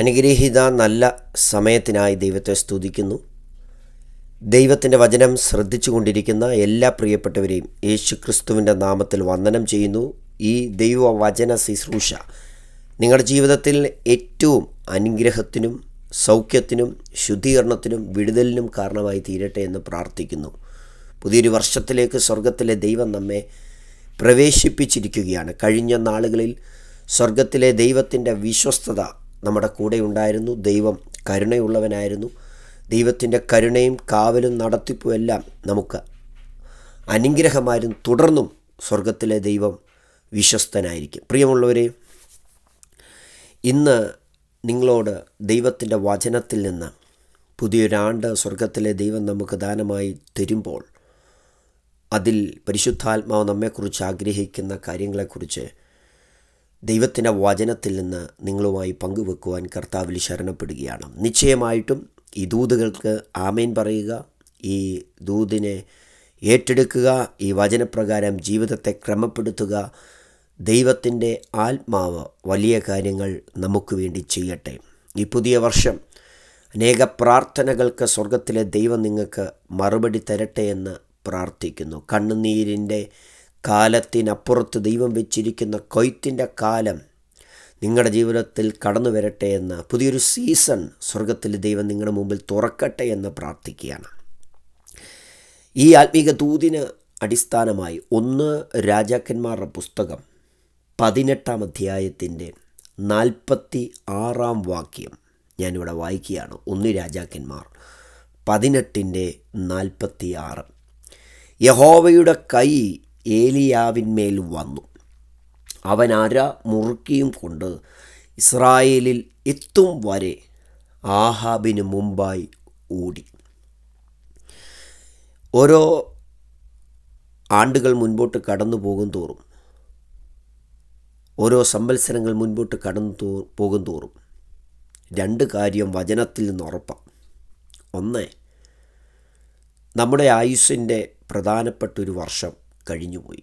അനുഗ്രഹീത നല്ല സമയത്തിനായി ദൈവത്തെ സ്തുതിക്കുന്നു ദൈവത്തിൻ്റെ വചനം ശ്രദ്ധിച്ചുകൊണ്ടിരിക്കുന്ന എല്ലാ പ്രിയപ്പെട്ടവരെയും യേശു ക്രിസ്തുവിൻ്റെ നാമത്തിൽ വന്ദനം ചെയ്യുന്നു ഈ ദൈവ വചന ശുശ്രൂഷ നിങ്ങളുടെ ജീവിതത്തിൽ ഏറ്റവും അനുഗ്രഹത്തിനും സൗഖ്യത്തിനും ശുദ്ധീകരണത്തിനും വിടുതലിനും കാരണമായി തീരട്ടെ എന്ന് പ്രാർത്ഥിക്കുന്നു പുതിയൊരു വർഷത്തിലേക്ക് സ്വർഗത്തിലെ ദൈവം നമ്മെ പ്രവേശിപ്പിച്ചിരിക്കുകയാണ് കഴിഞ്ഞ നാളുകളിൽ സ്വർഗത്തിലെ ദൈവത്തിൻ്റെ വിശ്വസ്തത നമ്മുടെ കൂടെ ഉണ്ടായിരുന്നു ദൈവം കരുണയുള്ളവനായിരുന്നു ദൈവത്തിൻ്റെ കരുണയും കാവലും നടത്തിപ്പും എല്ലാം നമുക്ക് അനുഗ്രഹമായിരുന്നു തുടർന്നും സ്വർഗത്തിലെ ദൈവം വിശ്വസ്തനായിരിക്കും പ്രിയമുള്ളവരെ ഇന്ന് നിങ്ങളോട് ദൈവത്തിൻ്റെ വചനത്തിൽ നിന്ന് പുതിയൊരാണ്ട് സ്വർഗത്തിലെ ദൈവം നമുക്ക് ദാനമായി തരുമ്പോൾ അതിൽ പരിശുദ്ധാത്മാവ് നമ്മെക്കുറിച്ച് ആഗ്രഹിക്കുന്ന കാര്യങ്ങളെക്കുറിച്ച് ദൈവത്തിൻ്റെ വചനത്തിൽ നിന്ന് നിങ്ങളുമായി പങ്കുവെക്കുവാൻ കർത്താവിൽ ശരണപ്പെടുകയാണ് നിശ്ചയമായിട്ടും ഈ ദൂതുകൾക്ക് ആമേൻ പറയുക ഈ ദൂതിനെ ഏറ്റെടുക്കുക ഈ വചനപ്രകാരം ജീവിതത്തെ ക്രമപ്പെടുത്തുക ദൈവത്തിൻ്റെ ആത്മാവ് വലിയ കാര്യങ്ങൾ നമുക്ക് വേണ്ടി ചെയ്യട്ടെ ഈ പുതിയ വർഷം അനേക പ്രാർത്ഥനകൾക്ക് സ്വർഗത്തിലെ ദൈവം നിങ്ങൾക്ക് മറുപടി തരട്ടെ എന്ന് പ്രാർത്ഥിക്കുന്നു കണ്ണുനീരിൻ്റെ കാലത്തിനപ്പുറത്ത് ദൈവം വെച്ചിരിക്കുന്ന കൊയ്ത്തിൻ്റെ കാലം നിങ്ങളുടെ ജീവിതത്തിൽ കടന്നു വരട്ടെ എന്ന് പുതിയൊരു സീസൺ സ്വർഗത്തിൽ ദൈവം നിങ്ങളുടെ മുമ്പിൽ തുറക്കട്ടെ എന്ന് പ്രാർത്ഥിക്കുകയാണ് ഈ ആത്മീക ദൂതിന് അടിസ്ഥാനമായി ഒന്ന് രാജാക്കന്മാരുടെ പുസ്തകം പതിനെട്ടാം അധ്യായത്തിൻ്റെ നാൽപ്പത്തി ആറാം വാക്യം ഞാനിവിടെ വായിക്കുകയാണ് ഒന്ന് രാജാക്കന്മാർ പതിനെട്ടിൻ്റെ നാൽപ്പത്തി ആറ് യഹോവയുടെ കൈ ഏലിയാവിന്മേൽ വന്നു അവൻ അര മുറുക്കിയും കൊണ്ട് ഇസ്രായേലിൽ എത്തും വരെ ആഹാബിന് മുമ്പായി ഓടി ഓരോ ആണ്ടുകൾ മുൻപോട്ട് കടന്നു പോകും തോറും ഓരോ സമ്പത്സരങ്ങൾ മുൻപോട്ട് കടന്നു തോ പോകും തോറും രണ്ട് കാര്യം വചനത്തിൽ നിന്ന് ഉറപ്പാണ് ഒന്ന് നമ്മുടെ ആയുസ്സിൻ്റെ പ്രധാനപ്പെട്ടൊരു വർഷം കഴിഞ്ഞുപോയി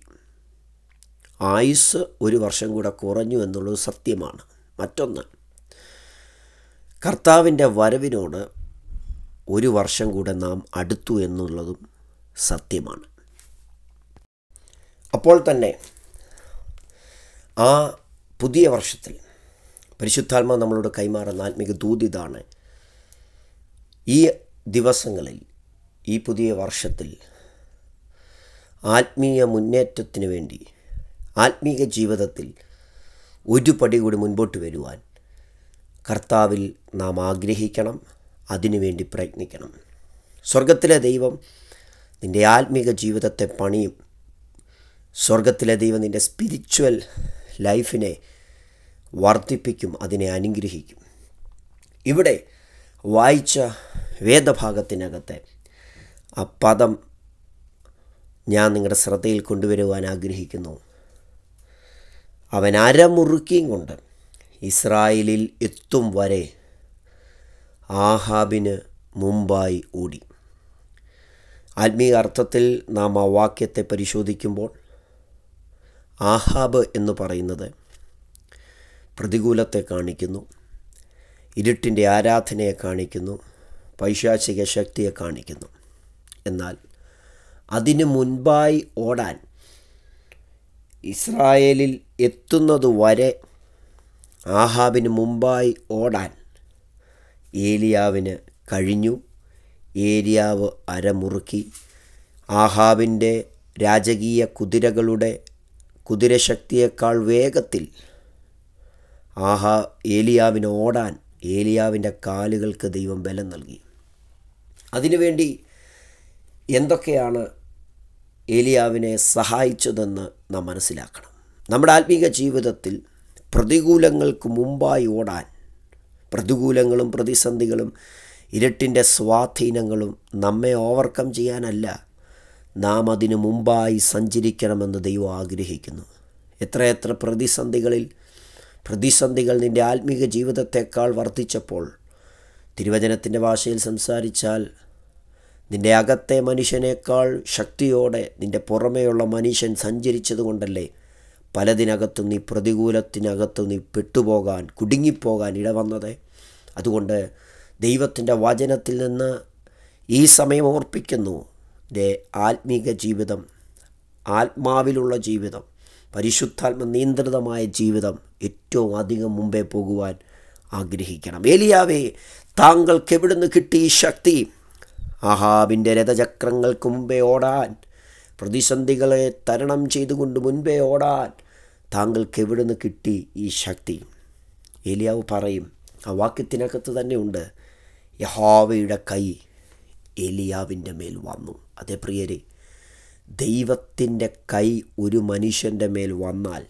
ആയുസ് ഒരു വർഷം കൂടെ കുറഞ്ഞു എന്നുള്ളത് സത്യമാണ് മറ്റൊന്ന് കർത്താവിൻ്റെ വരവിനോട് ഒരു വർഷം കൂടെ നാം അടുത്തു എന്നുള്ളതും സത്യമാണ് അപ്പോൾ തന്നെ ആ പുതിയ വർഷത്തിൽ പരിശുദ്ധാത്മ നമ്മളോട് കൈമാറുന്ന ആത്മീക ദൂതിതാണ് ഈ ദിവസങ്ങളിൽ ഈ പുതിയ വർഷത്തിൽ ആത്മീയ മുന്നേറ്റത്തിന് വേണ്ടി ആത്മീക ജീവിതത്തിൽ ഒരു പടി കൂടി മുൻപോട്ട് വരുവാൻ കർത്താവിൽ നാം ആഗ്രഹിക്കണം അതിനുവേണ്ടി പ്രയത്നിക്കണം സ്വർഗത്തിലെ ദൈവം നിൻ്റെ ആത്മീക ജീവിതത്തെ പണിയും സ്വർഗത്തിലെ ദൈവം നിൻ്റെ സ്പിരിച്വൽ ലൈഫിനെ വർദ്ധിപ്പിക്കും അതിനെ അനുഗ്രഹിക്കും ഇവിടെ വായിച്ച വേദഭാഗത്തിനകത്തെ ആ പദം ഞാൻ നിങ്ങളുടെ ശ്രദ്ധയിൽ കൊണ്ടുവരുവാൻ ആഗ്രഹിക്കുന്നു അവൻ അരമുറുക്കിയും കൊണ്ട് ഇസ്രായേലിൽ എത്തും വരെ ആഹാബിന് മുമ്പായി ഓടി ആത്മീയ അർത്ഥത്തിൽ നാം ആ വാക്യത്തെ പരിശോധിക്കുമ്പോൾ ആഹാബ് എന്ന് പറയുന്നത് പ്രതികൂലത്തെ കാണിക്കുന്നു ഇരുട്ടിൻ്റെ ആരാധനയെ കാണിക്കുന്നു പൈശാചിക ശക്തിയെ കാണിക്കുന്നു എന്നാൽ അതിനു മുൻപായി ഓടാൻ ഇസ്രായേലിൽ എത്തുന്നതുവരെ ആഹാബിന് മുമ്പായി ഓടാൻ ഏലിയാവിന് കഴിഞ്ഞു ഏലിയാവ് അരമുറുക്കി ആഹാബിൻ്റെ രാജകീയ കുതിരകളുടെ കുതിരശക്തിയേക്കാൾ വേഗത്തിൽ ആഹാ ഏലിയാവിന് ഓടാൻ ഏലിയാവിൻ്റെ കാലുകൾക്ക് ദൈവം ബലം നൽകി അതിനുവേണ്ടി എന്തൊക്കെയാണ് ഏലിയാവിനെ സഹായിച്ചതെന്ന് നാം മനസ്സിലാക്കണം നമ്മുടെ ആത്മീക ജീവിതത്തിൽ പ്രതികൂലങ്ങൾക്ക് മുമ്പായി ഓടാൻ പ്രതികൂലങ്ങളും പ്രതിസന്ധികളും ഇരട്ടിൻ്റെ സ്വാധീനങ്ങളും നമ്മെ ഓവർകം ചെയ്യാനല്ല നാം അതിനു മുമ്പായി സഞ്ചരിക്കണമെന്ന് ദൈവം ആഗ്രഹിക്കുന്നു എത്രയെത്ര പ്രതിസന്ധികളിൽ പ്രതിസന്ധികൾ നിൻ്റെ ആത്മീക ജീവിതത്തെക്കാൾ വർദ്ധിച്ചപ്പോൾ തിരുവചനത്തിൻ്റെ ഭാഷയിൽ സംസാരിച്ചാൽ നിന്റെ അകത്തെ മനുഷ്യനേക്കാൾ ശക്തിയോടെ നിന്റെ പുറമേയുള്ള മനുഷ്യൻ സഞ്ചരിച്ചതുകൊണ്ടല്ലേ പലതിനകത്തു നീ പ്രതികൂലത്തിനകത്തു നീ പെട്ടുപോകാൻ കുടുങ്ങിപ്പോകാൻ ഇടവന്നത് അതുകൊണ്ട് ദൈവത്തിൻ്റെ വചനത്തിൽ നിന്ന് ഈ സമയം ഓർപ്പിക്കുന്നു എൻ്റെ ആത്മീക ജീവിതം ആത്മാവിലുള്ള ജീവിതം പരിശുദ്ധാത്മ നിയന്ത്രിതമായ ജീവിതം ഏറ്റവും അധികം മുമ്പേ പോകുവാൻ ആഗ്രഹിക്കണം ഏലിയാവേ താങ്കൾക്ക് എവിടുന്ന് കിട്ടി ഈ ശക്തി അഹാബിൻ്റെ രഥചക്രങ്ങൾക്ക് മുമ്പേ ഓടാൻ പ്രതിസന്ധികളെ തരണം ചെയ്തുകൊണ്ട് മുൻപേ ഓടാൻ താങ്കൾക്ക് എവിടുന്ന് കിട്ടി ഈ ശക്തി ഏലിയാവ് പറയും ആ വാക്യത്തിനകത്ത് തന്നെയുണ്ട് യഹോവയുടെ കൈ എലിയാവിൻ്റെ മേൽ വന്നു അതേ പ്രിയരെ ദൈവത്തിൻ്റെ കൈ ഒരു മനുഷ്യൻ്റെ മേൽ വന്നാൽ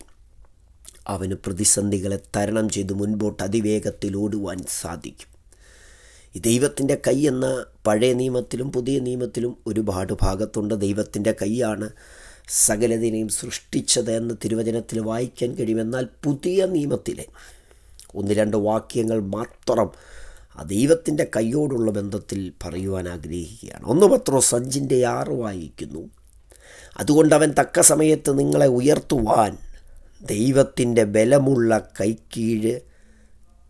അവന് പ്രതിസന്ധികളെ തരണം ചെയ്ത് മുൻപോട്ട് അതിവേഗത്തിൽ ഓടുവാൻ സാധിക്കും ദൈവത്തിൻ്റെ കൈ എന്ന പഴയ നിയമത്തിലും പുതിയ നിയമത്തിലും ഒരുപാട് ഭാഗത്തുണ്ട് ദൈവത്തിൻ്റെ കൈയാണ് സകലതിനെയും സൃഷ്ടിച്ചത് എന്ന് തിരുവചനത്തിൽ വായിക്കാൻ കഴിയുമെന്നാൽ പുതിയ നിയമത്തിലെ ഒന്ന് രണ്ട് വാക്യങ്ങൾ മാത്രം ആ ദൈവത്തിൻ്റെ കൈയോടുള്ള ബന്ധത്തിൽ പറയുവാൻ ആഗ്രഹിക്കുകയാണ് ഒന്ന് പത്രോ അഞ്ചിൻ്റെ ആറ് വായിക്കുന്നു അതുകൊണ്ട് അവൻ തക്ക സമയത്ത് നിങ്ങളെ ഉയർത്തുവാൻ ദൈവത്തിൻ്റെ ബലമുള്ള കൈക്കീഴ്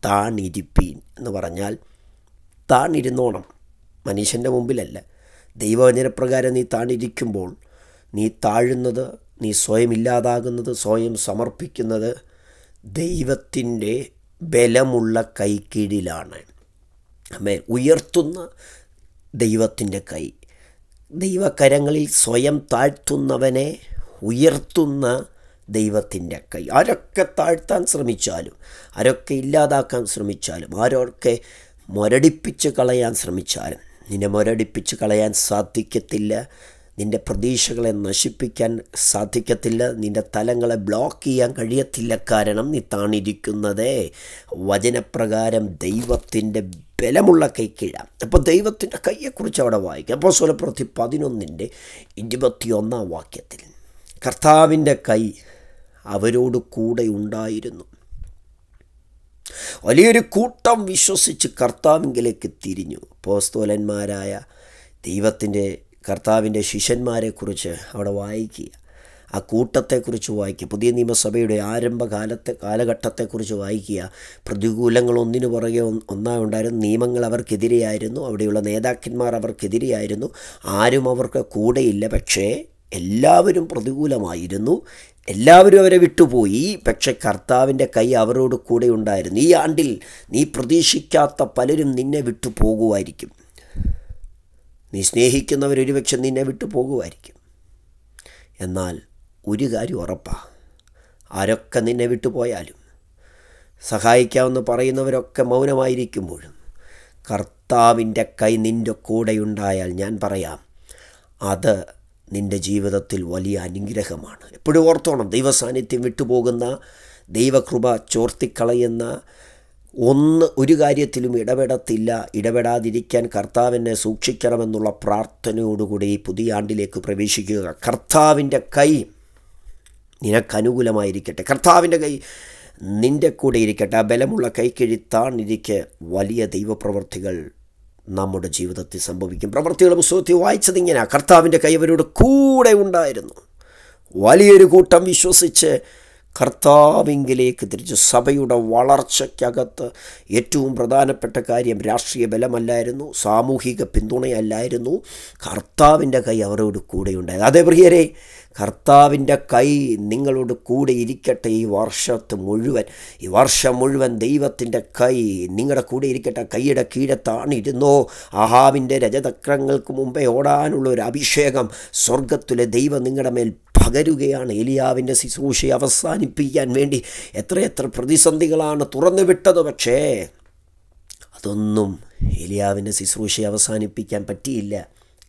താണിരിപ്പീൻ എന്ന് പറഞ്ഞാൽ താണിരുന്നോണം മനുഷ്യൻ്റെ മുമ്പിലല്ല ദൈവവചനപ്രകാരം നീ താണിരിക്കുമ്പോൾ നീ താഴുന്നത് നീ സ്വയം ഇല്ലാതാകുന്നത് സ്വയം സമർപ്പിക്കുന്നത് ദൈവത്തിൻ്റെ ബലമുള്ള കൈക്കീഴിലാണ് അമ്മേ ഉയർത്തുന്ന ദൈവത്തിൻ്റെ കൈ ദൈവകരങ്ങളിൽ സ്വയം താഴ്ത്തുന്നവനെ ഉയർത്തുന്ന ദൈവത്തിൻ്റെ കൈ ആരൊക്കെ താഴ്ത്താൻ ശ്രമിച്ചാലും ആരൊക്കെ ഇല്ലാതാക്കാൻ ശ്രമിച്ചാലും ആരൊക്കെ മുരടിപ്പിച്ച് കളയാൻ ശ്രമിച്ചാലും നിന്നെ മുരടിപ്പിച്ച് കളയാൻ സാധിക്കത്തില്ല നിൻ്റെ പ്രതീക്ഷകളെ നശിപ്പിക്കാൻ സാധിക്കത്തില്ല നിൻ്റെ തലങ്ങളെ ബ്ലോക്ക് ചെയ്യാൻ കഴിയത്തില്ല കാരണം നീ താണിരിക്കുന്നതേ വചനപ്രകാരം ദൈവത്തിൻ്റെ ബലമുള്ള കൈക്കീഴാണ് അപ്പോൾ ദൈവത്തിൻ്റെ കൈയെക്കുറിച്ച് അവിടെ വായിക്കാം അപ്പോൾ സ്വലപ്രവൃത്തി പതിനൊന്നിൻ്റെ ഇരുപത്തിയൊന്നാം വാക്യത്തിൽ കർത്താവിൻ്റെ കൈ അവരോട് കൂടെ ഉണ്ടായിരുന്നു വലിയൊരു കൂട്ടം വിശ്വസിച്ച് കർത്താവിങ്കിലേക്ക് തിരിഞ്ഞു പോസ്തോലന്മാരായ ദൈവത്തിൻ്റെ കർത്താവിൻ്റെ ശിഷ്യന്മാരെക്കുറിച്ച് അവിടെ വായിക്കുക ആ കൂട്ടത്തെക്കുറിച്ച് വായിക്കുക പുതിയ നിയമസഭയുടെ ആരംഭകാലത്തെ കാലഘട്ടത്തെക്കുറിച്ച് വായിക്കുക പ്രതികൂലങ്ങൾ ഒന്നിനു പുറകെ ഒന്നായി ഉണ്ടായിരുന്നു നിയമങ്ങൾ അവർക്കെതിരെയായിരുന്നു അവിടെയുള്ള നേതാക്കന്മാർ അവർക്കെതിരെയായിരുന്നു ആരും അവർക്ക് കൂടെയില്ല പക്ഷേ എല്ലാവരും പ്രതികൂലമായിരുന്നു എല്ലാവരും അവരെ വിട്ടുപോയി പക്ഷെ കർത്താവിൻ്റെ കൈ അവരോട് കൂടെ ഉണ്ടായിരുന്നു ഈ ആണ്ടിൽ നീ പ്രതീക്ഷിക്കാത്ത പലരും നിന്നെ വിട്ടു പോകുമായിരിക്കും നീ സ്നേഹിക്കുന്നവരൊരുപക്ഷെ നിന്നെ വിട്ടു പോകുമായിരിക്കും എന്നാൽ ഒരു കാര്യം ഉറപ്പാണ് ആരൊക്കെ നിന്നെ വിട്ടുപോയാലും സഹായിക്കാമെന്ന് പറയുന്നവരൊക്കെ മൗനമായിരിക്കുമ്പോഴും കർത്താവിൻ്റെ കൈ നിൻ്റെ കൂടെയുണ്ടായാൽ ഞാൻ പറയാം അത് നിൻ്റെ ജീവിതത്തിൽ വലിയ അനുഗ്രഹമാണ് എപ്പോഴും ഓർത്തോണം ദൈവസാന്നിധ്യം വിട്ടുപോകുന്ന ദൈവകൃപ ചോർത്തിക്കളയുന്ന ഒന്ന് ഒരു കാര്യത്തിലും ഇടപെടത്തില്ല ഇടപെടാതിരിക്കാൻ കർത്താവിനെ സൂക്ഷിക്കണമെന്നുള്ള പ്രാർത്ഥനയോടുകൂടി പുതിയ ആണ്ടിലേക്ക് പ്രവേശിക്കുക കർത്താവിൻ്റെ കൈ നിനക്കനുകൂലമായിരിക്കട്ടെ കർത്താവിൻ്റെ കൈ നിൻ്റെ കൂടെ ഇരിക്കട്ടെ ആ ബലമുള്ള കൈക്കിഴി വലിയ ദൈവപ്രവർത്തികൾ നമ്മുടെ ജീവിതത്തിൽ സംഭവിക്കും പ്രവർത്തികളുടെ പുസ്തകത്തിൽ വായിച്ചതിങ്ങനെയാണ് കർത്താവിൻ്റെ കൈവരോട് കൂടെ ഉണ്ടായിരുന്നു വലിയൊരു കൂട്ടം വിശ്വസിച്ച് കർത്താവിങ്കിലേക്ക് തിരിച്ച് സഭയുടെ വളർച്ചയ്ക്കകത്ത് ഏറ്റവും പ്രധാനപ്പെട്ട കാര്യം രാഷ്ട്രീയ ബലമല്ലായിരുന്നു സാമൂഹിക പിന്തുണയല്ലായിരുന്നു കർത്താവിൻ്റെ കൈ അവരോട് കൂടെയുണ്ടായത് അതേ പ്രിയരെ കർത്താവിൻ്റെ കൈ നിങ്ങളോട് കൂടെ ഇരിക്കട്ടെ ഈ വർഷത്ത് മുഴുവൻ ഈ വർഷം മുഴുവൻ ദൈവത്തിൻ്റെ കൈ നിങ്ങളുടെ കൂടെ ഇരിക്കട്ടെ കൈയുടെ കീഴത്താണ് ഇരുന്നോ അഹാവിൻ്റെ രജതക്രങ്ങൾക്ക് മുമ്പേ ഓടാനുള്ള ഒരു അഭിഷേകം സ്വർഗത്തിലെ ദൈവം നിങ്ങളുടെ മേൽ പകരുകയാണ് ഏലിയാവിൻ്റെ ശുശ്രൂഷ അവസാനിപ്പിക്കാൻ വേണ്ടി എത്രയെത്ര പ്രതിസന്ധികളാണ് വിട്ടത് പക്ഷേ അതൊന്നും ഏലിയാവിൻ്റെ ശുശ്രൂഷയെ അവസാനിപ്പിക്കാൻ പറ്റിയില്ല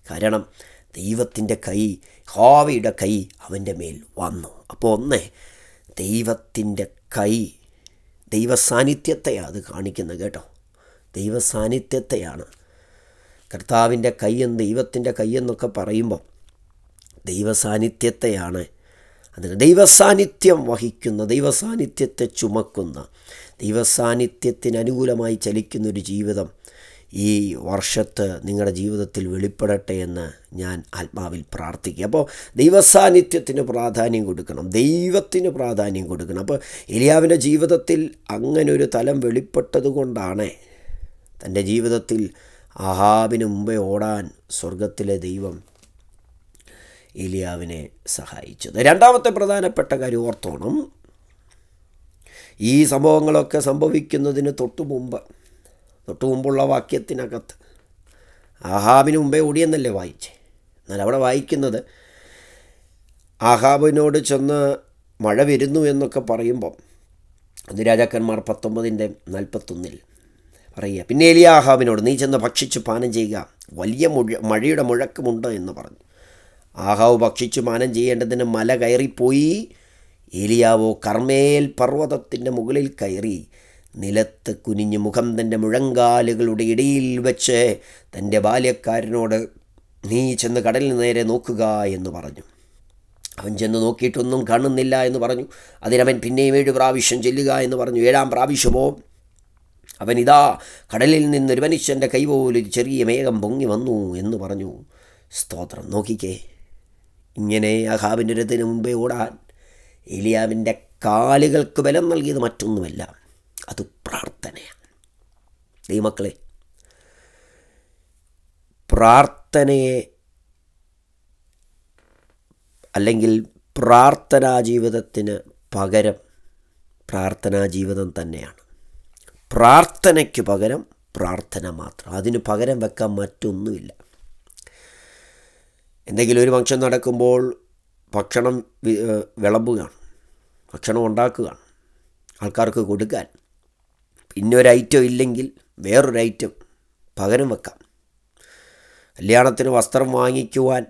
കാരണം ദൈവത്തിൻ്റെ കൈ ഹാവയുടെ കൈ അവൻ്റെ മേൽ വന്നു അപ്പോൾ ഒന്ന് ദൈവത്തിൻ്റെ കൈ ദൈവ സാന്നിധ്യത്തെയാണ് അത് കാണിക്കുന്നത് കേട്ടോ ദൈവ സാന്നിധ്യത്തെയാണ് കർത്താവിൻ്റെ കൈ എന്ന് ദൈവത്തിൻ്റെ കൈ എന്നൊക്കെ പറയുമ്പോൾ ദൈവസാന്നിധ്യത്തെയാണ് അതിന് ദൈവസാന്നിധ്യം വഹിക്കുന്ന ദൈവസാന്നിധ്യത്തെ ചുമക്കുന്ന ദൈവസാന്നിധ്യത്തിന് അനുകൂലമായി ചലിക്കുന്നൊരു ജീവിതം ഈ വർഷത്ത് നിങ്ങളുടെ ജീവിതത്തിൽ വെളിപ്പെടട്ടെ എന്ന് ഞാൻ ആത്മാവിൽ പ്രാർത്ഥിക്കുക അപ്പോൾ ദൈവസാന്നിധ്യത്തിന് പ്രാധാന്യം കൊടുക്കണം ദൈവത്തിന് പ്രാധാന്യം കൊടുക്കണം അപ്പോൾ എലിയാവിൻ്റെ ജീവിതത്തിൽ അങ്ങനൊരു തലം വെളിപ്പെട്ടതുകൊണ്ടാണ് തൻ്റെ ജീവിതത്തിൽ അഹാബിന് മുമ്പേ ഓടാൻ സ്വർഗത്തിലെ ദൈവം ഏലിയാവിനെ സഹായിച്ചത് രണ്ടാമത്തെ പ്രധാനപ്പെട്ട കാര്യം ഓർത്തോണം ഈ സംഭവങ്ങളൊക്കെ സംഭവിക്കുന്നതിന് തൊട്ടു മുമ്പ് തൊട്ടു മുമ്പുള്ള വാക്യത്തിനകത്ത് ആഹാബിന് മുമ്പേ ഓടിയെന്നല്ലേ വായിച്ചേ എന്നാൽ അവിടെ വായിക്കുന്നത് ആഹാബിനോട് ചെന്ന് മഴ വരുന്നു എന്നൊക്കെ പറയുമ്പം അത് രാജാക്കന്മാർ പത്തൊമ്പതിൻ്റെ നാൽപ്പത്തൊന്നിൽ പറയുക പിന്നെ എലിയ ആഹാബിനോട് നീ ചെന്ന് ഭക്ഷിച്ച് പാനം ചെയ്യുക വലിയ മുഴ മഴയുടെ മുഴക്കമുണ്ട് എന്ന് പറഞ്ഞു ആഹാവ് ഭക്ഷിച്ചു മാനം ചെയ്യേണ്ടതിന് മല കയറിപ്പോയി ഏലിയാവോ കർമ്മേൽ പർവ്വതത്തിൻ്റെ മുകളിൽ കയറി നിലത്ത് കുനിഞ്ഞ് മുഖം തൻ്റെ മുഴങ്കാലുകളുടെ ഇടയിൽ വച്ച് തൻ്റെ ബാല്യക്കാരനോട് നീ ചെന്ന് കടലിന് നേരെ നോക്കുക എന്ന് പറഞ്ഞു അവൻ ചെന്ന് നോക്കിയിട്ടൊന്നും കാണുന്നില്ല എന്ന് പറഞ്ഞു അതിനവൻ പിന്നെയും ഏഴ് പ്രാവശ്യം ചെല്ലുക എന്ന് പറഞ്ഞു ഏഴാം പ്രാവശ്യമോ അവൻ ഇതാ കടലിൽ നിന്നൊരു മനുഷ്യൻ്റെ കൈപോലൊരു ചെറിയ മേഘം പൊങ്ങി വന്നു എന്ന് പറഞ്ഞു സ്തോത്രം നോക്കിക്കേ ഇങ്ങനെ അഹാബിൻ്റെ രഥത്തിന് മുമ്പേ ഓടാൻ ഇലിയാവിൻ്റെ കാലുകൾക്ക് ബലം നൽകിയത് മറ്റൊന്നുമല്ല അത് പ്രാർത്ഥനയാണ് ദൈവമക്കളെ പ്രാർത്ഥനയെ അല്ലെങ്കിൽ പ്രാർത്ഥനാ ജീവിതത്തിന് പകരം പ്രാർത്ഥനാ ജീവിതം തന്നെയാണ് പ്രാർത്ഥനയ്ക്ക് പകരം പ്രാർത്ഥന മാത്രം അതിന് പകരം വെക്കാൻ മറ്റൊന്നുമില്ല എന്തെങ്കിലും ഒരു ഫംഗ്ഷൻ നടക്കുമ്പോൾ ഭക്ഷണം വിളമ്പുകയാണ് ഭക്ഷണം ഉണ്ടാക്കുകയാണ് ആൾക്കാർക്ക് കൊടുക്കാൻ പിന്നെ ഒരു ഐറ്റം ഇല്ലെങ്കിൽ വേറൊരു ഐറ്റം പകരം വെക്കാം കല്യാണത്തിന് വസ്ത്രം വാങ്ങിക്കുവാൻ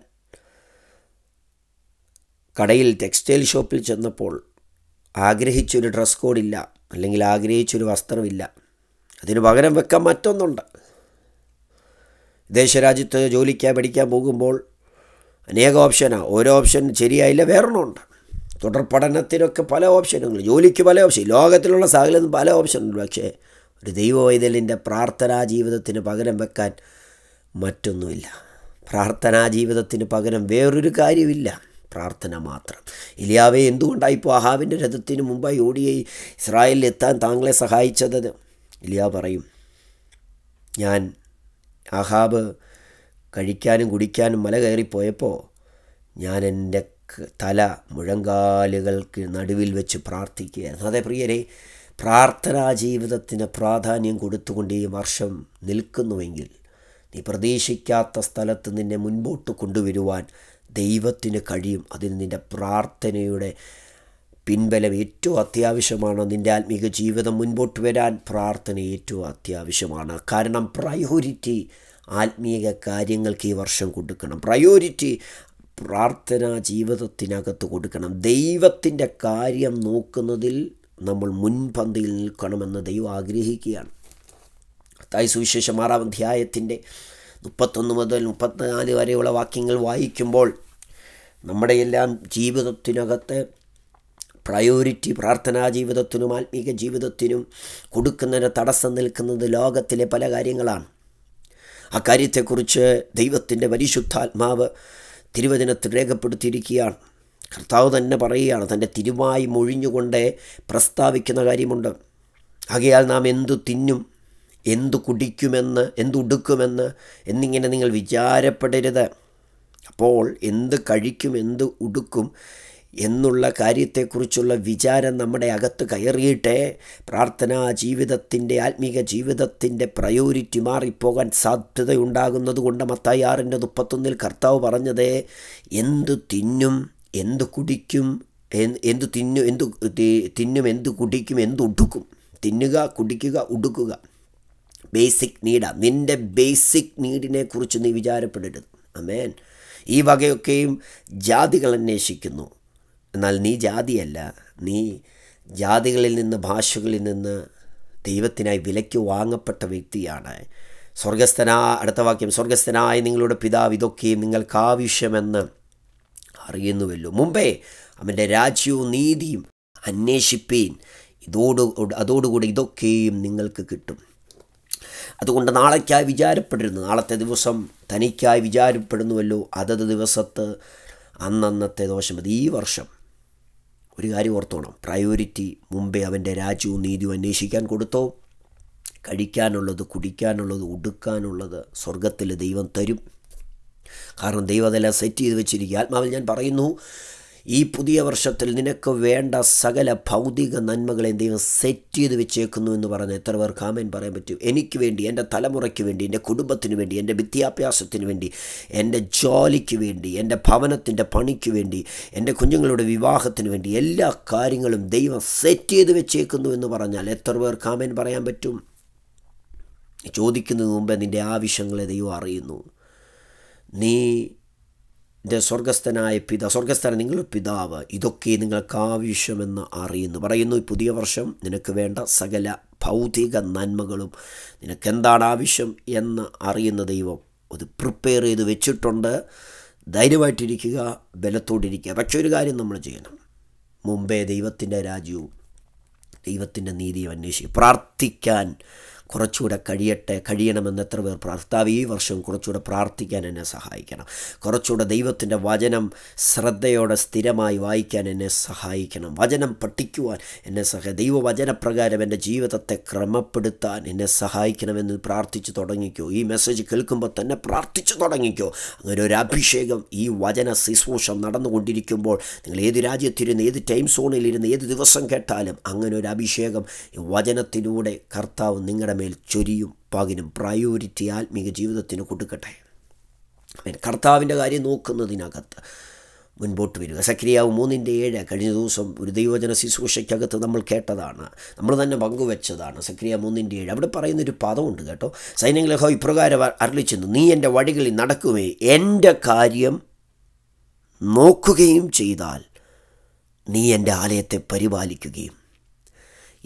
കടയിൽ ടെക്സ്റ്റൈൽ ഷോപ്പിൽ ചെന്നപ്പോൾ ആഗ്രഹിച്ചൊരു ഡ്രസ് കോഡില്ല അല്ലെങ്കിൽ ആഗ്രഹിച്ചൊരു വസ്ത്രമില്ല അതിന് പകരം വെക്കാൻ മറ്റൊന്നുണ്ട് വിദേശ രാജ്യത്ത് പഠിക്കാൻ പോകുമ്പോൾ അനേക ഓപ്ഷനാണ് ഓരോ ഓപ്ഷൻ ശരിയായില്ല വേറൊരെണ്ണമുണ്ട് തുടർ പഠനത്തിനൊക്കെ പല ഓപ്ഷനുകൾ ജോലിക്ക് പല ഓപ്ഷൻ ലോകത്തിലുള്ള സാഹചര്യം പല ഓപ്ഷനുണ്ട് പക്ഷേ ഒരു ദൈവവൈതലിൻ്റെ പ്രാർത്ഥനാ ജീവിതത്തിന് പകരം വെക്കാൻ മറ്റൊന്നുമില്ല പ്രാർത്ഥനാ ജീവിതത്തിന് പകരം വേറൊരു കാര്യമില്ല പ്രാർത്ഥന മാത്രം ഇലിയാവെ എന്തുകൊണ്ടാണ് ഇപ്പോൾ അഹാവിൻ്റെ രഥത്തിന് മുമ്പായി ഓടിയായി ഇസ്രായേലിൽ എത്താൻ താങ്കളെ സഹായിച്ചത് ഇലിയാ പറയും ഞാൻ അഹാബ് കഴിക്കാനും കുടിക്കാനും മല കയറിപ്പോയപ്പോൾ ഞാൻ എൻ്റെ തല മുഴങ്കാലുകൾക്ക് നടുവിൽ വെച്ച് പ്രാർത്ഥിക്കുകയായിരുന്നു അതെ പ്രിയരെ പ്രാർത്ഥനാ ജീവിതത്തിന് പ്രാധാന്യം കൊടുത്തുകൊണ്ട് ഈ വർഷം നിൽക്കുന്നുവെങ്കിൽ നീ പ്രതീക്ഷിക്കാത്ത സ്ഥലത്ത് നിന്നെ മുൻപോട്ട് കൊണ്ടുവരുവാൻ ദൈവത്തിന് കഴിയും അതിന് നിൻ്റെ പ്രാർത്ഥനയുടെ പിൻബലം ഏറ്റവും അത്യാവശ്യമാണ് നിൻ്റെ ആത്മീക ജീവിതം മുൻപോട്ട് വരാൻ പ്രാർത്ഥന ഏറ്റവും അത്യാവശ്യമാണ് കാരണം പ്രയോറിറ്റി ആത്മീയ കാര്യങ്ങൾക്ക് ഈ വർഷം കൊടുക്കണം പ്രയോരിറ്റി പ്രാർത്ഥനാ ജീവിതത്തിനകത്ത് കൊടുക്കണം ദൈവത്തിൻ്റെ കാര്യം നോക്കുന്നതിൽ നമ്മൾ മുൻപന്തിയിൽ നിൽക്കണമെന്ന് ദൈവം ആഗ്രഹിക്കുകയാണ് തായ് സുവിശേഷം ആറാം അധ്യായത്തിൻ്റെ മുപ്പത്തൊന്ന് മുതൽ മുപ്പത്തിനാല് വരെയുള്ള വാക്യങ്ങൾ വായിക്കുമ്പോൾ നമ്മുടെ എല്ലാം ജീവിതത്തിനകത്ത് പ്രയോറിറ്റി പ്രാർത്ഥനാ ജീവിതത്തിനും ആത്മീക ജീവിതത്തിനും കൊടുക്കുന്നതിന് തടസ്സം നിൽക്കുന്നത് ലോകത്തിലെ പല കാര്യങ്ങളാണ് അക്കാര്യത്തെക്കുറിച്ച് ദൈവത്തിൻ്റെ പരിശുദ്ധാത്മാവ് തിരുവചനത്തിൽ രേഖപ്പെടുത്തിയിരിക്കുകയാണ് കർത്താവ് തന്നെ പറയുകയാണ് തൻ്റെ തിരുവായി മൊഴിഞ്ഞുകൊണ്ട് പ്രസ്താവിക്കുന്ന കാര്യമുണ്ട് ആകയാൽ നാം എന്തു തിന്നും എന്തു കുടിക്കുമെന്ന് എന്തുടുക്കുമെന്ന് എന്നിങ്ങനെ നിങ്ങൾ വിചാരപ്പെടരുത് അപ്പോൾ എന്ത് കഴിക്കും എന്ത് ഉടുക്കും എന്നുള്ള കാര്യത്തെക്കുറിച്ചുള്ള വിചാരം നമ്മുടെ അകത്ത് കയറിയിട്ട് പ്രാർത്ഥനാ ജീവിതത്തിൻ്റെ ആത്മീക ജീവിതത്തിൻ്റെ പ്രയോരിറ്റി മാറിപ്പോകാൻ സാധ്യതയുണ്ടാകുന്നത് കൊണ്ട് മത്തായി ആറിൻ്റെ മുപ്പത്തൊന്നിൽ കർത്താവ് പറഞ്ഞത് എന്തു തിന്നും എന്തു കുടിക്കും എന്തു തിന്നു എന്തു തിന്നും എന്തു കുടിക്കും എന്തു ഉടുക്കും തിന്നുക കുടിക്കുക ഉടുക്കുക ബേസിക് നീഡാ നിൻ്റെ ബേസിക് നീഡിനെ കുറിച്ച് നീ വിചാരപ്പെടരുത് അമേൻ ഈ വകയൊക്കെയും ജാതികൾ അന്വേഷിക്കുന്നു എന്നാൽ നീ ജാതിയല്ല നീ ജാതികളിൽ നിന്ന് ഭാഷകളിൽ നിന്ന് ദൈവത്തിനായി വിലയ്ക്ക് വാങ്ങപ്പെട്ട വ്യക്തിയാണ് സ്വർഗസ്ഥനാ അടുത്ത വാക്യം സ്വർഗസ്ഥനായ നിങ്ങളുടെ പിതാവ് ഇതൊക്കെയും നിങ്ങൾക്ക് ആവശ്യമെന്ന് അറിയുന്നുവല്ലോ മുമ്പേ അവൻ്റെ രാജ്യവും നീതിയും അന്വേഷിപ്പീൻ ഇതോട് അതോടുകൂടി ഇതൊക്കെയും നിങ്ങൾക്ക് കിട്ടും അതുകൊണ്ട് നാളേക്കായി വിചാരപ്പെട്ടിരുന്നു നാളത്തെ ദിവസം തനിക്കായി വിചാരപ്പെടുന്നുവല്ലോ അതത് ദിവസത്ത് അന്നന്നത്തെ ദോഷം ഈ വർഷം ഒരു കാര്യം ഓർത്തോണം പ്രയോറിറ്റി മുമ്പേ അവൻ്റെ രാജ്യവും നീതിയും അന്വേഷിക്കാൻ കൊടുത്തോ കഴിക്കാനുള്ളത് കുടിക്കാനുള്ളത് ഉടുക്കാനുള്ളത് സ്വർഗത്തിൽ ദൈവം തരും കാരണം ദൈവം അതെല്ലാം സെറ്റ് ചെയ്ത് വെച്ചിരിക്കുക ആത്മാവിൽ ഞാൻ പറയുന്നു ഈ പുതിയ വർഷത്തിൽ നിനക്ക് വേണ്ട സകല ഭൗതിക നന്മകളെ ദൈവം സെറ്റ് ചെയ്ത് വെച്ചേക്കുന്നു എന്ന് പറഞ്ഞ് എത്ര പേർ കാമൻ പറയാൻ പറ്റും എനിക്ക് വേണ്ടി എൻ്റെ തലമുറയ്ക്ക് വേണ്ടി എൻ്റെ കുടുംബത്തിന് വേണ്ടി എൻ്റെ വിദ്യാഭ്യാസത്തിന് വേണ്ടി എൻ്റെ ജോലിക്ക് വേണ്ടി എൻ്റെ ഭവനത്തിൻ്റെ പണിക്ക് വേണ്ടി എൻ്റെ കുഞ്ഞുങ്ങളുടെ വിവാഹത്തിന് വേണ്ടി എല്ലാ കാര്യങ്ങളും ദൈവം സെറ്റ് ചെയ്ത് വെച്ചേക്കുന്നു എന്ന് പറഞ്ഞാൽ എത്ര പേർ കാമൻ പറയാൻ പറ്റും ചോദിക്കുന്നതിന് മുമ്പേ നിൻ്റെ ആവശ്യങ്ങളെ ദൈവം അറിയുന്നു നീ എൻ്റെ സ്വർഗസ്ഥനായ പിത സ്വർഗസ്ഥന നിങ്ങളുടെ പിതാവ് ഇതൊക്കെ നിങ്ങൾക്ക് ആവശ്യമെന്ന് അറിയുന്നു പറയുന്നു ഈ പുതിയ വർഷം നിനക്ക് വേണ്ട സകല ഭൗതിക നന്മകളും നിനക്കെന്താണ് ആവശ്യം എന്ന് അറിയുന്ന ദൈവം അത് പ്രിപ്പയർ ചെയ്ത് വെച്ചിട്ടുണ്ട് ധൈര്യമായിട്ടിരിക്കുക ബലത്തോടിരിക്കുക പക്ഷെ ഒരു കാര്യം നമ്മൾ ചെയ്യണം മുമ്പേ ദൈവത്തിൻ്റെ രാജ്യവും ദൈവത്തിൻ്റെ നീതിയും അന്വേഷിക്കുക പ്രാർത്ഥിക്കാൻ കുറച്ചുകൂടെ കഴിയട്ടെ കഴിയണമെന്ന് എത്ര പേർ പ്രാർത്ഥാവ് ഈ വർഷം കുറച്ചുകൂടെ പ്രാർത്ഥിക്കാൻ എന്നെ സഹായിക്കണം കുറച്ചുകൂടെ ദൈവത്തിൻ്റെ വചനം ശ്രദ്ധയോടെ സ്ഥിരമായി വായിക്കാൻ എന്നെ സഹായിക്കണം വചനം പഠിക്കുവാൻ എന്നെ സഹ ദൈവവചനപ്രകാരം എൻ്റെ ജീവിതത്തെ ക്രമപ്പെടുത്താൻ എന്നെ സഹായിക്കണമെന്ന് പ്രാർത്ഥിച്ചു തുടങ്ങിക്കോ ഈ മെസ്സേജ് കേൾക്കുമ്പോൾ തന്നെ പ്രാർത്ഥിച്ചു തുടങ്ങിക്കോ അങ്ങനെ ഒരു അഭിഷേകം ഈ വചന ശുശ്രൂഷ നടന്നുകൊണ്ടിരിക്കുമ്പോൾ നിങ്ങൾ ഏത് രാജ്യത്തിരുന്ന് ഏത് ടൈം സോണിലിരുന്ന് ഏത് ദിവസം കേട്ടാലും അങ്ങനെ ഒരു അഭിഷേകം വചനത്തിലൂടെ കർത്താവ് നിങ്ങളുടെ മേൽ ചൊരിയും പകിനും പ്രയോറിറ്റി ആത്മീക ജീവിതത്തിന് കൊടുക്കട്ടെ കർത്താവിൻ്റെ കാര്യം നോക്കുന്നതിനകത്ത് മുൻപോട്ട് വരിക സക്രിയാവ് മൂന്നിൻ്റെ ഏഴ് കഴിഞ്ഞ ദിവസം ഒരു ദൈവജന ശുശ്രൂഷയ്ക്കകത്ത് നമ്മൾ കേട്ടതാണ് നമ്മൾ തന്നെ പങ്കുവെച്ചതാണ് സക്രിയ മൂന്നിൻ്റെ ഏഴ് അവിടെ പറയുന്നൊരു പദമുണ്ട് കേട്ടോ ഹോ ഇപ്രകാരം അറിയിച്ചെന്നു നീ എൻ്റെ വഴികളിൽ നടക്കുകയും എൻ്റെ കാര്യം നോക്കുകയും ചെയ്താൽ നീ എൻ്റെ ആലയത്തെ പരിപാലിക്കുകയും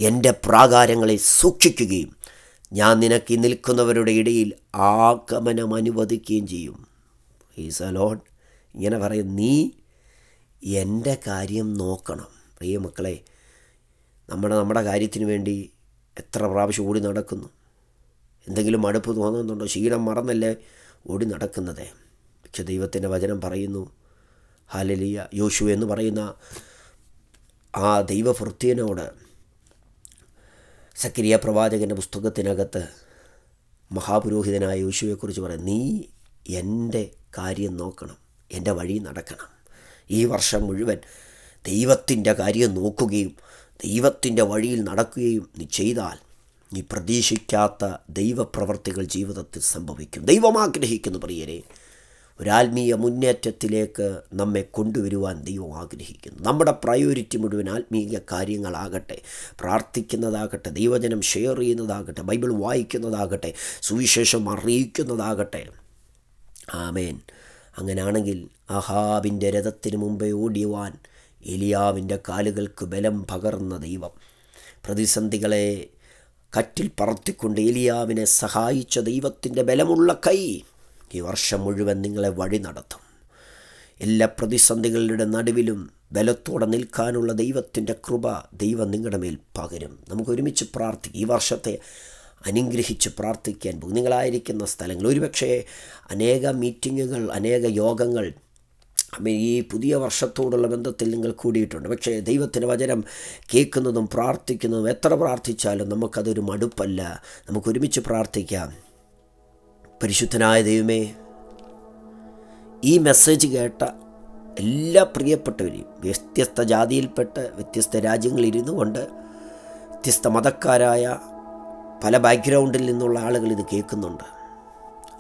എൻ്റെ പ്രാകാരങ്ങളെ സൂക്ഷിക്കുകയും ഞാൻ നിനക്ക് നിൽക്കുന്നവരുടെ ഇടയിൽ ആഗമനം അനുവദിക്കുകയും ചെയ്യും ഈസ് അലോൺ ഇങ്ങനെ പറയും നീ എൻ്റെ കാര്യം നോക്കണം പ്രിയ മക്കളെ നമ്മുടെ നമ്മുടെ കാര്യത്തിന് വേണ്ടി എത്ര പ്രാവശ്യം ഓടി നടക്കുന്നു എന്തെങ്കിലും അടുപ്പ് തോന്നുന്നുണ്ടോ ശീലം മറന്നല്ലേ ഓടി നടക്കുന്നത് പക്ഷെ ദൈവത്തിൻ്റെ വചനം പറയുന്നു ഹാലലിയ യോശു എന്ന് പറയുന്ന ആ ദൈവഭൃത്യനോട് സക്രിയ പ്രവാചകൻ്റെ പുസ്തകത്തിനകത്ത് മഹാപുരോഹിതനായ യേശുവെക്കുറിച്ച് പറയാം നീ എൻ്റെ കാര്യം നോക്കണം എൻ്റെ വഴി നടക്കണം ഈ വർഷം മുഴുവൻ ദൈവത്തിൻ്റെ കാര്യം നോക്കുകയും ദൈവത്തിൻ്റെ വഴിയിൽ നടക്കുകയും നീ ചെയ്താൽ നീ പ്രതീക്ഷിക്കാത്ത ദൈവപ്രവർത്തികൾ ജീവിതത്തിൽ സംഭവിക്കും ദൈവം ആഗ്രഹിക്കുന്നു പ്രിയരെ ഒരാത്മീയ മുന്നേറ്റത്തിലേക്ക് നമ്മെ കൊണ്ടുവരുവാൻ ദൈവം ആഗ്രഹിക്കുന്നു നമ്മുടെ പ്രയോറിറ്റി മുഴുവൻ ആത്മീയ കാര്യങ്ങളാകട്ടെ പ്രാർത്ഥിക്കുന്നതാകട്ടെ ദൈവജനം ഷെയർ ചെയ്യുന്നതാകട്ടെ ബൈബിൾ വായിക്കുന്നതാകട്ടെ സുവിശേഷം അറിയിക്കുന്നതാകട്ടെ ആമേൻ അങ്ങനാണെങ്കിൽ അഹാബിൻ്റെ രഥത്തിന് മുമ്പേ ഓടിയുവാൻ എലിയാവിൻ്റെ കാലുകൾക്ക് ബലം പകർന്ന ദൈവം പ്രതിസന്ധികളെ കറ്റിൽ പറത്തിക്കൊണ്ട് എലിയാവിനെ സഹായിച്ച ദൈവത്തിൻ്റെ ബലമുള്ള കൈ ഈ വർഷം മുഴുവൻ നിങ്ങളെ വഴി നടത്തും എല്ലാ പ്രതിസന്ധികളുടെ നടുവിലും ബലത്തോടെ നിൽക്കാനുള്ള ദൈവത്തിൻ്റെ കൃപ ദൈവം നിങ്ങളുടെ മേൽ പകരും നമുക്ക് ഒരുമിച്ച് പ്രാർത്ഥിക്കും ഈ വർഷത്തെ അനുഗ്രഹിച്ച് പ്രാർത്ഥിക്കാൻ പോകും നിങ്ങളായിരിക്കുന്ന സ്ഥലങ്ങൾ ഒരുപക്ഷെ അനേക മീറ്റിങ്ങുകൾ അനേക യോഗങ്ങൾ ഈ പുതിയ വർഷത്തോടുള്ള ബന്ധത്തിൽ നിങ്ങൾ കൂടിയിട്ടുണ്ട് പക്ഷേ ദൈവത്തിന് വചനം കേൾക്കുന്നതും പ്രാർത്ഥിക്കുന്നതും എത്ര പ്രാർത്ഥിച്ചാലും നമുക്കതൊരു മടുപ്പല്ല നമുക്ക് ഒരുമിച്ച് പ്രാർത്ഥിക്കാം പരിശുദ്ധനായ ദൈവമേ ഈ മെസ്സേജ് കേട്ട എല്ലാ പ്രിയപ്പെട്ടവരെയും വ്യത്യസ്ത ജാതിയിൽപ്പെട്ട് വ്യത്യസ്ത രാജ്യങ്ങളിരുന്നു കൊണ്ട് വ്യത്യസ്ത മതക്കാരായ പല ബാക്ക്ഗ്രൗണ്ടിൽ നിന്നുള്ള ആളുകൾ ഇത് കേൾക്കുന്നുണ്ട്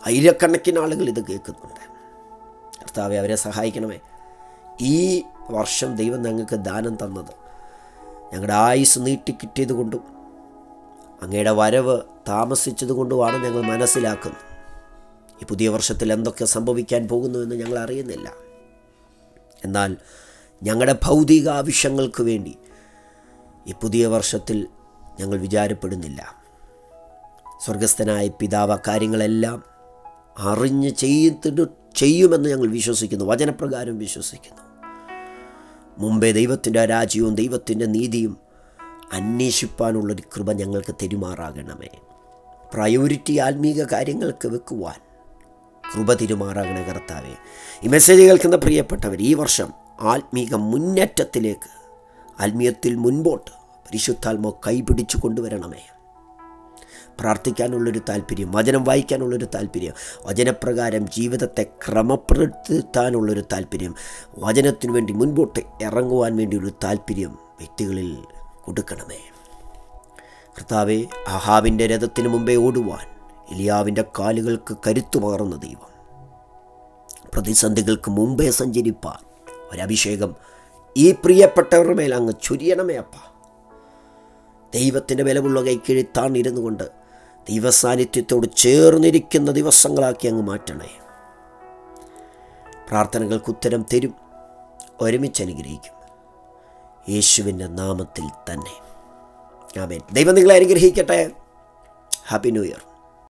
ആയിരക്കണക്കിന് ആളുകൾ ഇത് കേൾക്കുന്നുണ്ട് കർത്താവെ അവരെ സഹായിക്കണമേ ഈ വർഷം ദൈവം ഞങ്ങൾക്ക് ദാനം തന്നത് ഞങ്ങളുടെ ആയുസ് നീട്ടിക്കിട്ടിയത് കൊണ്ടും അങ്ങയുടെ വരവ് കൊണ്ടുമാണ് ഞങ്ങൾ മനസ്സിലാക്കുന്നത് ഈ പുതിയ വർഷത്തിൽ എന്തൊക്കെ സംഭവിക്കാൻ പോകുന്നുവെന്ന് ഞങ്ങൾ അറിയുന്നില്ല എന്നാൽ ഞങ്ങളുടെ ഭൗതിക ആവശ്യങ്ങൾക്ക് വേണ്ടി ഈ പുതിയ വർഷത്തിൽ ഞങ്ങൾ വിചാരപ്പെടുന്നില്ല സ്വർഗസ്ഥനായ പിതാവ് കാര്യങ്ങളെല്ലാം അറിഞ്ഞ് ചെയ്തിട്ട് ചെയ്യുമെന്ന് ഞങ്ങൾ വിശ്വസിക്കുന്നു വചനപ്രകാരം വിശ്വസിക്കുന്നു മുമ്പേ ദൈവത്തിൻ്റെ രാജ്യവും ദൈവത്തിൻ്റെ നീതിയും അന്വേഷിപ്പാനുള്ളൊരു കൃപ ഞങ്ങൾക്ക് തെരുമാറാകണമേ പ്രയോറിറ്റി ആത്മീക കാര്യങ്ങൾക്ക് വെക്കുവാൻ കൃപ തിരുമാറാകണ കർത്താവേ ഈ മെസ്സേജ് കേൾക്കുന്ന പ്രിയപ്പെട്ടവർ ഈ വർഷം ആത്മീക മുന്നേറ്റത്തിലേക്ക് ആത്മീയത്തിൽ മുൻപോട്ട് പരിശുദ്ധാത്മ കൈപിടിച്ചു കൊണ്ടുവരണമേ പ്രാർത്ഥിക്കാനുള്ളൊരു താല്പര്യം വചനം വായിക്കാനുള്ളൊരു താല്പര്യം വചനപ്രകാരം ജീവിതത്തെ ക്രമപ്പെടുത്താനുള്ളൊരു താല്പര്യം വചനത്തിനു വേണ്ടി മുൻപോട്ട് ഇറങ്ങുവാൻ ഒരു താല്പര്യം വ്യക്തികളിൽ കൊടുക്കണമേ കർത്താവെ അഹാവിൻ്റെ രഥത്തിന് മുമ്പേ ഓടുവാൻ ഇലിയാവിൻ്റെ കാലുകൾക്ക് പകർന്ന ദൈവം പ്രതിസന്ധികൾക്ക് മുമ്പേ സഞ്ചരിപ്പാൻ ഒരഭിഷേകം ഈ പ്രിയപ്പെട്ടവരുടെ മേലെ അങ്ങ് ചൊരിയണമേ അപ്പ ദൈവത്തിൻ്റെ വിലവുള്ള കൈക്കിഴിത്താൻ ഇരുന്നു കൊണ്ട് ദൈവസാന്നിധ്യത്തോട് ചേർന്നിരിക്കുന്ന ദിവസങ്ങളാക്കി അങ്ങ് മാറ്റണേ പ്രാർത്ഥനകൾക്ക് ഉത്തരം തരും ഒരുമിച്ച് അനുഗ്രഹിക്കും യേശുവിൻ്റെ നാമത്തിൽ തന്നെ ആമേൻ ദൈവം നിങ്ങളെ അനുഗ്രഹിക്കട്ടെ ഹാപ്പി ന്യൂ ഇയർ